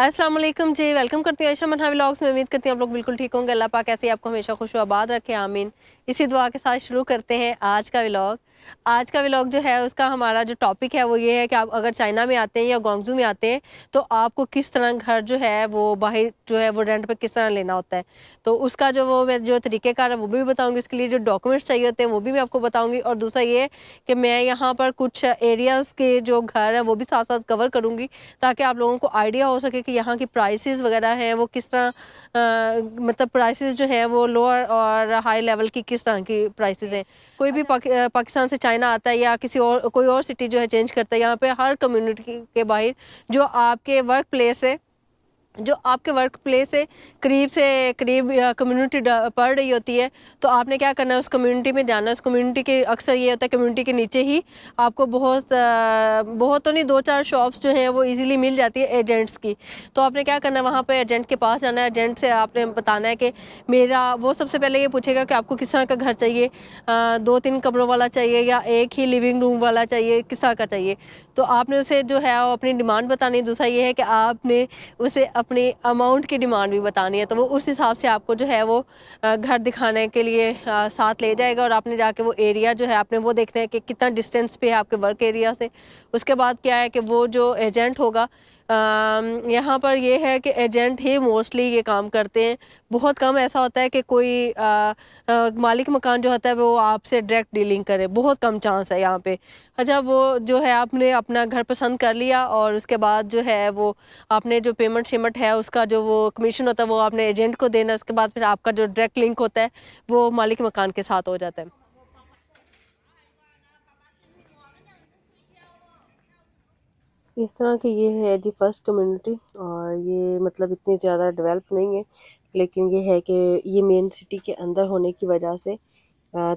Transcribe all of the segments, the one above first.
असलम जी welcome करती हूँ Ayesha Manha vlogs में उम्मीद करती हूँ आप लोग बिल्कुल ठीक होंगे अल्लाह पाक ऐसे आपको हमेशा खुश आबाद रखे आमीन इसी दुआ के साथ शुरू करते हैं आज का व्लॉग आज का व्लॉग जो है उसका हमारा जो टॉपिक है वो ये है कि आप अगर चाइना में आते हैं या गोंगजू में आते हैं तो आपको किस तरह घर जो है वो बाहर जो है वो रेंट पर किस तरह लेना होता है तो उसका जो वो मैं जो तरीक़ेकार है वो भी बताऊँगी उसके लिए जो डॉक्यूमेंट्स चाहिए होते हैं वो भी मैं आपको बताऊँगी और दूसरा ये कि मैं यहाँ पर कुछ एरियाज़ के जो घर हैं वो भी साथ साथ कवर करूँगी ताकि आप लोगों को आइडिया हो सके कि यहाँ की प्राइसेस वगैरह हैं वो किस तरह मतलब प्राइसेस जो हैं वो लोअर और हाई लेवल की किस तरह की प्राइसेस हैं कोई भी पाकि, पाकिस्तान से चाइना आता है या किसी और कोई और सिटी जो है चेंज करता है यहाँ पे हर कम्युनिटी के बाहर जो आपके वर्क प्लेस है जो आपके वर्क प्लेस से करीब से करीब कम्युनिटी पढ़ रही होती है तो आपने क्या करना है उस कम्युनिटी में जाना उस कम्युनिटी के अक्सर ये होता है कम्युनिटी के नीचे ही आपको बहुत बहुत तो नहीं दो चार शॉप्स जो हैं वो इजीली मिल जाती है एजेंट्स की तो आपने क्या करना है वहाँ पर एजेंट के पास जाना है एजेंट से आपने बताना है कि मेरा वो सबसे पहले ये पूछेगा कि आपको किस तरह का घर चाहिए दो तीन कमरों वाला चाहिए या एक ही लिविंग रूम वाला चाहिए किस तरह का चाहिए तो आपने उसे जो है वो अपनी डिमांड बतानी दूसरा ये है कि आपने उसे अप अपने अमाउंट की डिमांड भी बतानी है तो वो उस हिसाब से आपको जो है वो घर दिखाने के लिए साथ ले जाएगा और आपने जाके वो एरिया जो है आपने वो देखना है कि कितना डिस्टेंस पे है आपके वर्क एरिया से उसके बाद क्या है कि वो जो एजेंट होगा यहाँ पर यह है कि एजेंट ही मोस्टली ये काम करते हैं बहुत कम ऐसा होता है कि कोई आ, आ, मालिक मकान जो होता है वो आपसे डायरेक्ट डीलिंग करे बहुत कम चांस है यहाँ पे अच्छा वो जो है आपने अपना घर पसंद कर लिया और उसके बाद जो है वो आपने जो पेमेंट शेमेंट है उसका जो वो कमीशन होता है वो आपने एजेंट को देना उसके बाद फिर आपका जो डायरेक्ट लिंक होता है वो मालिक मकान के साथ हो जाता है इस तरह की ये है जी फर्स्ट कम्युनिटी और ये मतलब इतनी ज़्यादा डेवलप नहीं है लेकिन ये है कि ये मेन सिटी के अंदर होने की वजह से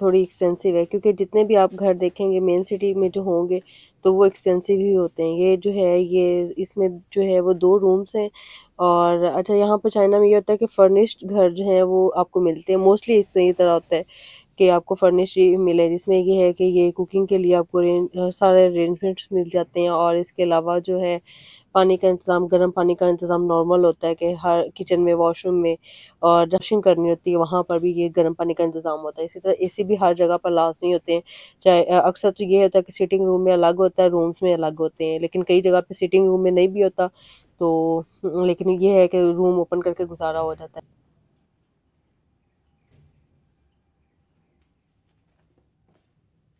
थोड़ी एक्सपेंसिव है क्योंकि जितने भी आप घर देखेंगे मेन सिटी में जो होंगे तो वो एक्सपेंसिव ही होते हैं ये जो है ये इसमें जो है वो दो रूम्स हैं और अच्छा यहाँ पर चाइना में ये होता है कि फर्निश्ड घर जो हैं वो आपको मिलते हैं मोस्टली इस तरह होता है कि आपको फर्निश मिले जिसमें ये है कि ये कुकिंग के लिए आपको रें, सारे अरेंजमेंट्स मिल जाते हैं और इसके अलावा जो है पानी का इंतज़ाम गर्म पानी का इंतज़ाम नॉर्मल होता है कि हर किचन में वॉशरूम में और डशिंग करनी होती है वहाँ पर भी ये गर्म पानी का इंतज़ाम होता है इसी तरह ए भी हर जगह पर लाजमी होते हैं चाहे अक्सर तो ये होता है कि सिटिंग रूम में अलग होता है रूम्स में अलग होते हैं लेकिन कई जगह पर सिटिंग रूम में नहीं भी होता तो लेकिन ये है कि रूम ओपन करके गुजारा हो जाता है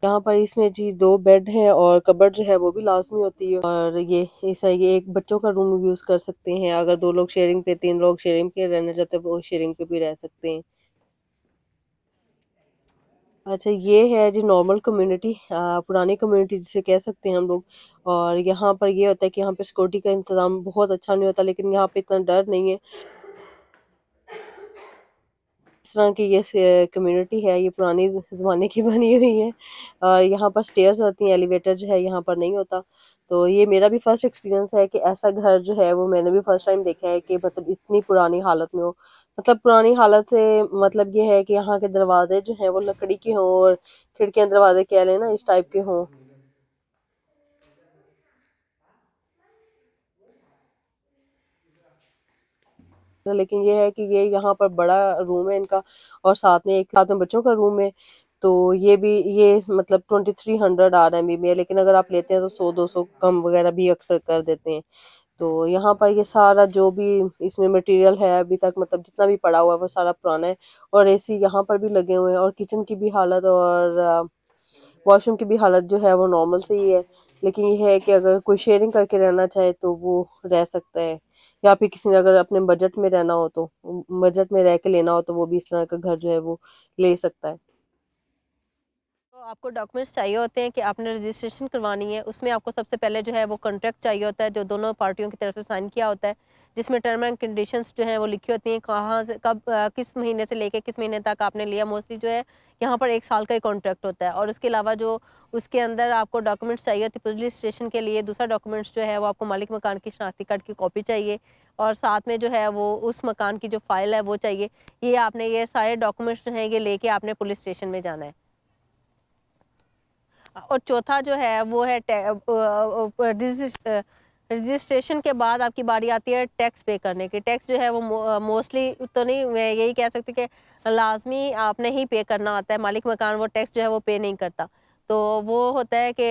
यहाँ पर इसमें जी दो बेड है और कबर जो है वो भी लाजमी होती है और ये ऐसा ये एक बच्चों का रूम यूज़ कर सकते हैं अगर दो लोग शेयरिंग पे तीन लोग शेयरिंग पे रहना चाहते हैं वो शेयरिंग पे भी रह सकते हैं अच्छा ये है जी नॉर्मल कम्युनिटी पुरानी कम्युनिटी जिसे कह सकते हैं हम लोग और यहाँ पर ये होता है कि यहाँ पे सिक्योरिटी का इंतज़ाम बहुत अच्छा नहीं होता लेकिन यहाँ पे इतना डर नहीं है इस तरह की ये कम्युनिटी है ये पुरानी ज़माने की बनी हुई है और यहाँ पर स्टेयर्स होती हैं एलिवेटर जो है यहाँ पर नहीं होता तो ये मेरा भी फर्स्ट एक्सपीरियंस है कि ऐसा घर जो है वो मैंने भी फर्स्ट टाइम देखा है कि मतलब इतनी पुरानी हालत में हो मतलब पुरानी हालत से मतलब ये है कि यहाँ के दरवाजे जो हैं वो लकड़ी के हों और खिड़कियाँ दरवाजे कह ना इस टाइप के हों लेकिन ये है कि ये यहाँ पर बड़ा रूम है इनका और साथ में एक साथ में बच्चों का रूम है तो ये भी ये मतलब twenty three hundred R M B में लेकिन अगर आप लेते हैं तो सौ दो सौ कम वगैरह भी अक्सर कर देते हैं तो यहाँ पर ये सारा जो भी इसमें मटेरियल है अभी तक मतलब जितना भी पड़ा हुआ है वो सारा पुराना है और ए सी यहाँ पर भी लगे हुए हैं और किचन की भी हालत और वॉशरूम की भी हालत जो है वो नॉर्मल से ही है लेकिन ये है कि अगर कोई शेयरिंग करके रहना चाहे तो वो रह सकता है या फिर किसी ने अगर अपने बजट में रहना हो तो बजट में रह के लेना हो तो वो भी इस तरह का घर जो है वो ले सकता है तो आपको डॉक्यूमेंट्स चाहिए होते हैं कि आपने रजिस्ट्रेशन करवानी है उसमें आपको सबसे पहले जो है वो कॉन्ट्रैक्ट चाहिए होता है जो दोनों पार्टियों की तरफ से साइन किया होता है जिसमें टर्म एंड कंडीशंस जो हैं वो लिखी होती हैं कहाँ से कब किस महीने से लेके किस महीने तक आपने लिया मोस्टली जो है यहाँ पर एक साल का ही कॉन्ट्रैक्ट होता है और उसके अलावा जो उसके अंदर आपको डॉक्यूमेंट्स चाहिए होती पुलिस स्टेशन के लिए दूसरा डॉक्यूमेंट्स जो है वो आपको मालिक मकान की शनाख्ती कार्ड की कॉपी चाहिए और साथ में जो है वो उस मकान की जो फाइल है वो चाहिए ये आपने ये सारे डॉक्यूमेंट्स जो हैं ये लेके आपने पुलिस स्टेशन में जाना है और चौथा जो है वो है रजिस्ट्रेशन के बाद आपकी बारी आती है टैक्स पे करने की टैक्स जो है वो मोस्टली तो नहीं मैं यही कह सकती कि लाजमी आपने ही पे करना आता है मालिक मकान वो टैक्स जो है वो पे नहीं करता तो वो होता है कि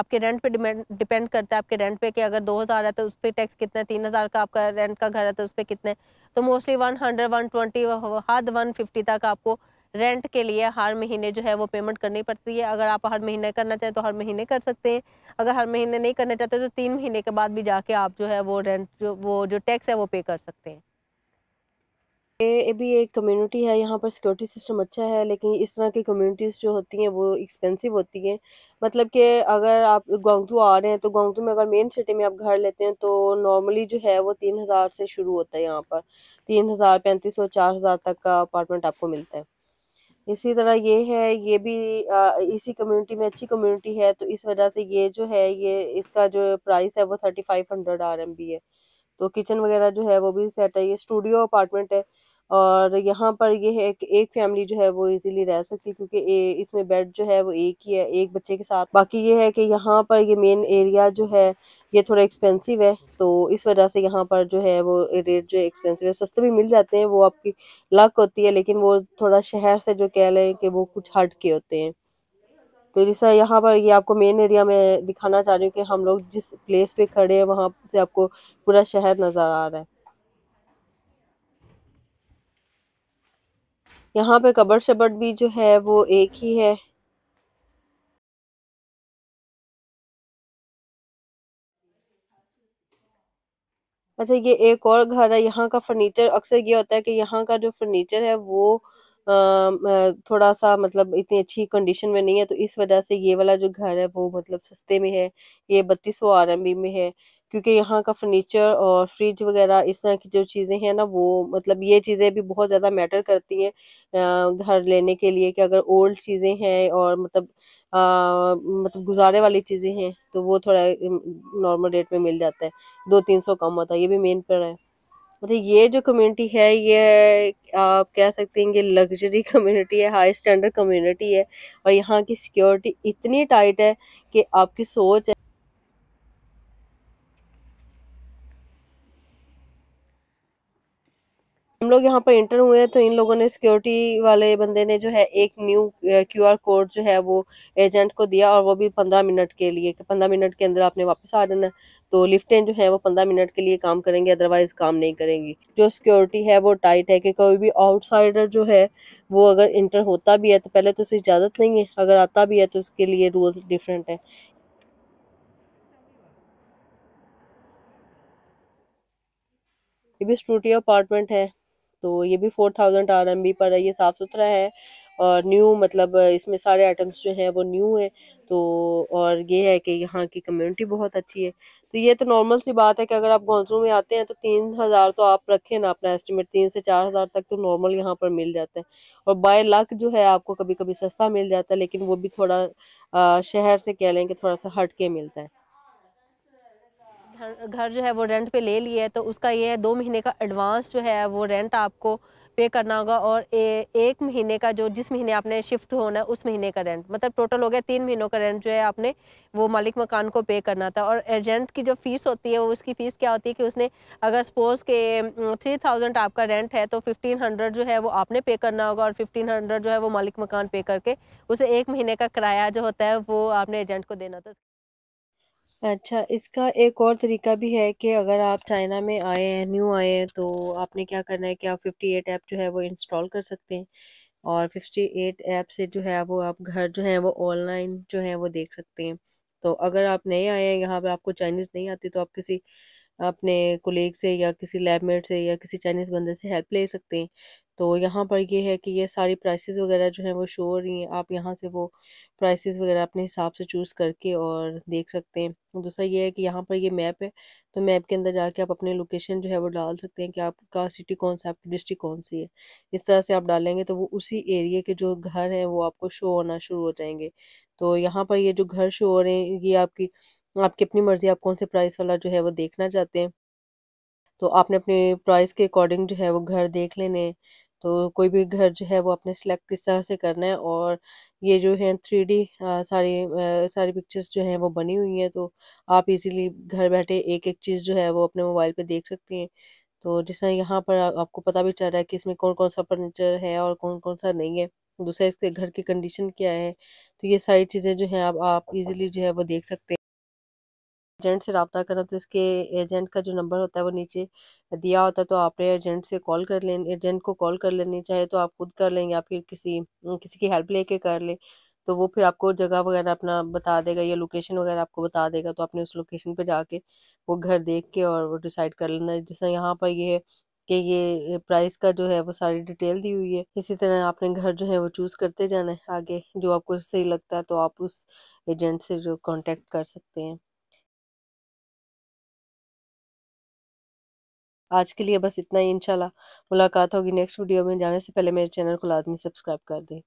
आपके रेंट पे डिपेंड करता है आपके रेंट पे कि अगर दो हज़ार है तो उस पर टैक्स कितना तीन हज़ार का आपका रेंट का घर है तो उस पर कितने तो mostly one hundred one twenty हद वन फिफ्टी तक आपको रेंट के लिए हर महीने जो है वो पेमेंट करनी पड़ती है अगर आप हर महीने करना चाहें तो हर महीने कर सकते हैं अगर हर महीने नहीं करना चाहते तो तीन महीने के बाद भी जाके आप जो है वो रेंट जो वो जो टैक्स है वो पे कर सकते हैं ये भी एक कम्युनिटी है यहाँ पर सिक्योरिटी सिस्टम अच्छा है लेकिन इस तरह की कम्युनिटीज़ जो होती हैं वो एक्सपेंसिव होती हैं मतलब कि अगर आप गोंगतू आ रहे हैं तो गोंगतू में अगर मेन सिटी में आप घर लेते हैं तो नॉर्मली जो है वो तीन हज़ार से शुरू होता है यहाँ पर तीन हज़ार पैंतीस सौ चार हज़ार तक का अपार्टमेंट आपको मिलता है इसी तरह ये है ये भी आ, इसी कम्युनिटी में अच्छी कम्युनिटी है तो इस वजह से ये जो है ये इसका जो प्राइस है वो thirty five hundred R M B है तो किचन वगैरह जो है वो भी सेट है ये स्टूडियो अपार्टमेंट है और यहाँ पर ये है कि एक फैमिली जो है वो इजीली रह सकती है क्योंकि इसमें बेड जो है वो एक ही है एक बच्चे के साथ बाकी ये है कि यहाँ पर ये मेन एरिया जो है ये थोड़ा एक्सपेंसिव है तो इस वजह से यहाँ पर जो है वो रेट जो एक्सपेंसिव है सस्ते भी मिल जाते हैं वो आपकी लक होती है लेकिन वो थोड़ा शहर से जो कह लें कि वो कुछ हट के होते हैं तो जैसा यहाँ पर ये आपको मेन एरिया में दिखाना चाह रही हूँ कि हम लोग जिस प्लेस पे खड़े हैं वहाँ से आपको पूरा शहर नज़र आ रहा है यहाँ पे कबर शबर भी जो है वो एक ही है अच्छा ये एक और घर है यहाँ का फर्नीचर अक्सर ये होता है कि यहाँ का जो फर्नीचर है वो थोड़ा सा मतलब इतनी अच्छी कंडीशन में नहीं है तो इस वजह से ये वाला जो घर है वो मतलब सस्ते में है ये बत्तीस सौ आर एम बी में है क्योंकि यहाँ का फर्नीचर और फ्रिज वगैरह इस तरह की जो चीज़ें हैं ना वो मतलब ये चीज़ें भी बहुत ज़्यादा मैटर करती हैं घर लेने के लिए कि अगर ओल्ड चीज़ें हैं और मतलब आ, मतलब गुजारे वाली चीज़ें हैं तो वो थोड़ा नॉर्मल रेट में मिल जाता है दो तीन सौ कम होता है ये भी मेन पर है मतलब ये जो कम्युनिटी है ये आप कह सकते हैं कि लग्जरी कम्युनिटी है हाई स्टैंडर्ड कम्युनिटी है और यहाँ की सिक्योरिटी इतनी टाइट है कि आपकी सोच है लोग यहाँ पर इंटर हुए हैं तो इन लोगों ने सिक्योरिटी वाले बंदे ने जो है एक न्यू क्यूआर कोड जो है वो एजेंट को दिया और वो भी पंद्रह मिनट के लिए कि पंद्रह मिनट के अंदर आपने वापस आ जाना तो लिफ्टें जो है वो पंद्रह मिनट के लिए काम करेंगे अदरवाइज काम नहीं करेंगी जो सिक्योरिटी है वो टाइट है कि कोई भी आउटसाइडर जो है वो अगर इंटर होता भी है तो पहले तो उसे इजाज़त नहीं है अगर आता भी है तो उसके लिए रूल्स डिफरेंट है ये भी स्टूडियो अपार्टमेंट है तो ये भी four thousand R M B पर है ये साफ़ सुथरा है और न्यू मतलब इसमें सारे आइटम्स जो हैं वो न्यू हैं तो और ये है कि यहाँ की कम्युनिटी बहुत अच्छी है तो ये तो नॉर्मल सी बात है कि अगर आप गौसलों में आते हैं तो तीन हज़ार तो आप रखें ना अपना एस्टिमेट तीन से चार हज़ार तक तो नॉर्मल यहाँ पर मिल जाता है और बाय लक जो है आपको कभी कभी सस्ता मिल जाता है लेकिन वो भी थोड़ा आ, शहर से कह लें कि थोड़ा सा हट के मिलता है घर जो है वो रेंट पे ले लिया है तो उसका ये है दो महीने का एडवांस जो है वो रेंट आपको पे करना होगा और ए, एक महीने का जो जिस महीने आपने शिफ्ट होना है उस महीने का रेंट मतलब टोटल हो गया तीन महीनों का रेंट जो है आपने वो मालिक मकान को पे करना था और एजेंट की जो फ़ीस होती है वो उसकी फ़ीस क्या होती है कि उसने अगर सपोज़ के थ्री थाउजेंड आपका रेंट है तो फिफ्टीन हंड्रेड जो है वो आपने पे करना होगा और फिफ्टीन हंड्रेड जो है वो मालिक मकान पे करके उसे एक महीने का किराया जो होता है वो आपने एजेंट को देना था अच्छा इसका एक और तरीका भी है कि अगर आप चाइना में आए हैं न्यू आए हैं तो आपने क्या करना है कि आप फिफ्टी एट ऐप जो है वो इंस्टॉल कर सकते हैं और फिफ्टी एट ऐप से जो है वो आप घर जो है वो ऑनलाइन जो है वो देख सकते हैं तो अगर आप नए आए हैं यहाँ पर आपको चाइनीज़ नहीं आती तो आप किसी अपने कोलीग से या किसी लैबमेट से या किसी चाइनीज़ बंदे से हेल्प ले सकते हैं तो यहाँ पर ये है कि ये सारी प्राइसेस वगैरह जो हैं वो शो हो रही हैं आप यहाँ से वो प्राइसेस वगैरह अपने हिसाब से चूज़ करके और देख सकते हैं दूसरा ये है कि यहाँ पर ये मैप है तो मैप के अंदर जाके आप अपने लोकेशन जो है वो डाल सकते हैं कि आपका सिटी कौन सा आपकी डिस्ट्रिक्ट कौन सी है इस तरह से आप डालेंगे तो वो उसी एरिए के जो घर हैं वो आपको शो होना शुरू हो जाएंगे तो यहाँ पर ये जो घर शो हो रहे हैं ये आपकी आपकी अपनी मर्ज़ी आप कौन से प्राइस वाला जो है वो देखना चाहते हैं तो आपने अपने प्राइस के अकॉर्डिंग जो है वो घर देख लेने तो कोई भी घर जो है वो आपने सेलेक्ट किस तरह से करना है और ये जो है थ्री डी सारी आ, सारी पिक्चर्स जो हैं वो बनी हुई हैं तो आप इजीली घर बैठे एक एक चीज़ जो है वो अपने मोबाइल पे देख सकती हैं तो जिस तरह यहाँ पर आ, आपको पता भी चल रहा है कि इसमें कौन कौन सा फर्नीचर है और कौन कौन सा नहीं है दूसरा इसके घर की कंडीशन क्या है तो ये सारी चीज़ें जो हैं आप आप इजीली जो है वो देख सकते हैं एजेंट से रबता करना तो इसके एजेंट का जो नंबर होता है वो नीचे दिया होता है तो आपने एजेंट से कॉल कर लें एजेंट को कॉल कर लेनी चाहे तो आप खुद कर लें या फिर किसी किसी की हेल्प लेके कर लें तो वो फिर आपको जगह वगैरह अपना बता देगा या लोकेशन वगैरह आपको बता देगा तो आपने उस लोकेशन पर जाके वो घर देख के और वो डिसाइड कर लेना जैसे यहाँ पर ये है कि ये प्राइस का जो है वो सारी डिटेल दी हुई है इसी तरह आपने घर जो है वो चूज़ करते जाना है आगे जो आपको सही लगता है तो आप उस एजेंट से जो कांटेक्ट कर सकते हैं आज के लिए बस इतना ही इंशाल्लाह मुलाकात होगी नेक्स्ट वीडियो में जाने से पहले मेरे चैनल को लाजमी सब्सक्राइब कर दें